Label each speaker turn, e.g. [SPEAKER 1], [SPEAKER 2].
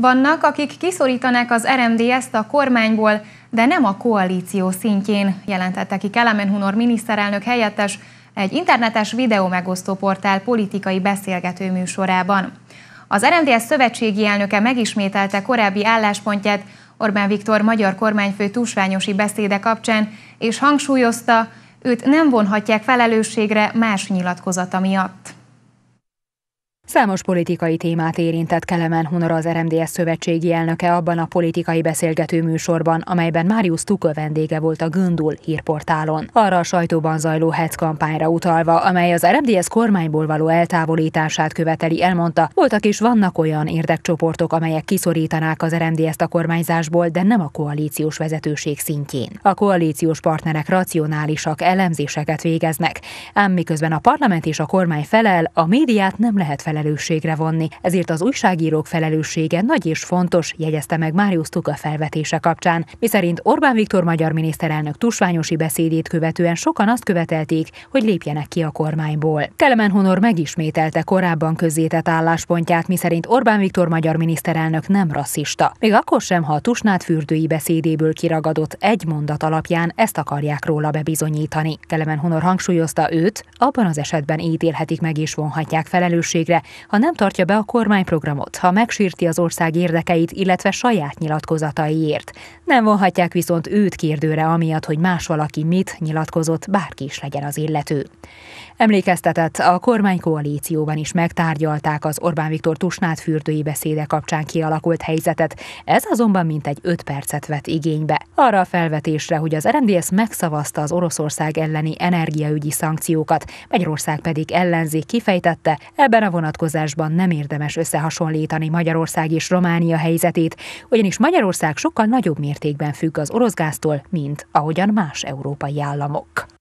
[SPEAKER 1] Vannak, akik kiszorítanák az RMDS-t a kormányból, de nem a koalíció szintjén, jelentette ki Hunor miniszterelnök helyettes egy internetes videó megosztó portál politikai beszélgető műsorában. Az RMDS szövetségi elnöke megismételte korábbi álláspontját Orbán Viktor magyar kormányfő tusványosi beszéde kapcsán, és hangsúlyozta, őt nem vonhatják felelősségre más nyilatkozata miatt.
[SPEAKER 2] Számos politikai témát érintett Kelemen Hunor az RMDS szövetségi elnöke abban a politikai beszélgető műsorban, amelyben Máriusz Tuka vendége volt a Gündul hírportálon. Arra a sajtóban zajló hetz kampányra utalva, amely az RMDS kormányból való eltávolítását követeli, elmondta, voltak is vannak olyan érdekcsoportok, amelyek kiszorítanák az rmds a kormányzásból, de nem a koalíciós vezetőség szintjén. A koalíciós partnerek racionálisak elemzéseket végeznek, ám miközben a parlament és a kormány felel, a médiát nem lehet felelni felelősségre vonni, ezért az újságírók felelőssége nagy és fontos, jegyezte meg Máriusz Tuka felvetése kapcsán, miszerint Orbán Viktor magyar miniszterelnök tusványosi beszédét követően sokan azt követelték, hogy lépjenek ki a kormányból. Kelemen Honor megismételte korábban közzétett álláspontját, miszerint Orbán Viktor magyar miniszterelnök nem rasszista. Még akkor sem, ha a Tusnád fürdői beszédéből kiragadott egy mondat alapján ezt akarják róla bebizonyítani. Kelemen Honor hangsúlyozta őt, abban az esetben ítélhetik meg és vonhatják felelősségre, ha nem tartja be a kormányprogramot, ha megsírti az ország érdekeit, illetve saját nyilatkozataiért. Nem vonhatják viszont őt kérdőre amiatt, hogy más valaki mit nyilatkozott, bárki is legyen az illető. Emlékeztetett, a kormánykoalícióban is megtárgyalták az Orbán Viktor Tusnád fürdői beszéde kapcsán kialakult helyzetet, ez azonban mintegy 5 percet vett igénybe. Arra a felvetésre, hogy az RMDS megszavazta az Oroszország elleni energiaügyi szankciókat, Magyarország pedig ellenzék kifejtette, ebben a vonat vonatkozásban nem érdemes összehasonlítani Magyarország és Románia helyzetét, ugyanis Magyarország sokkal nagyobb mértékben függ az orosz gáztól, mint ahogyan más európai államok.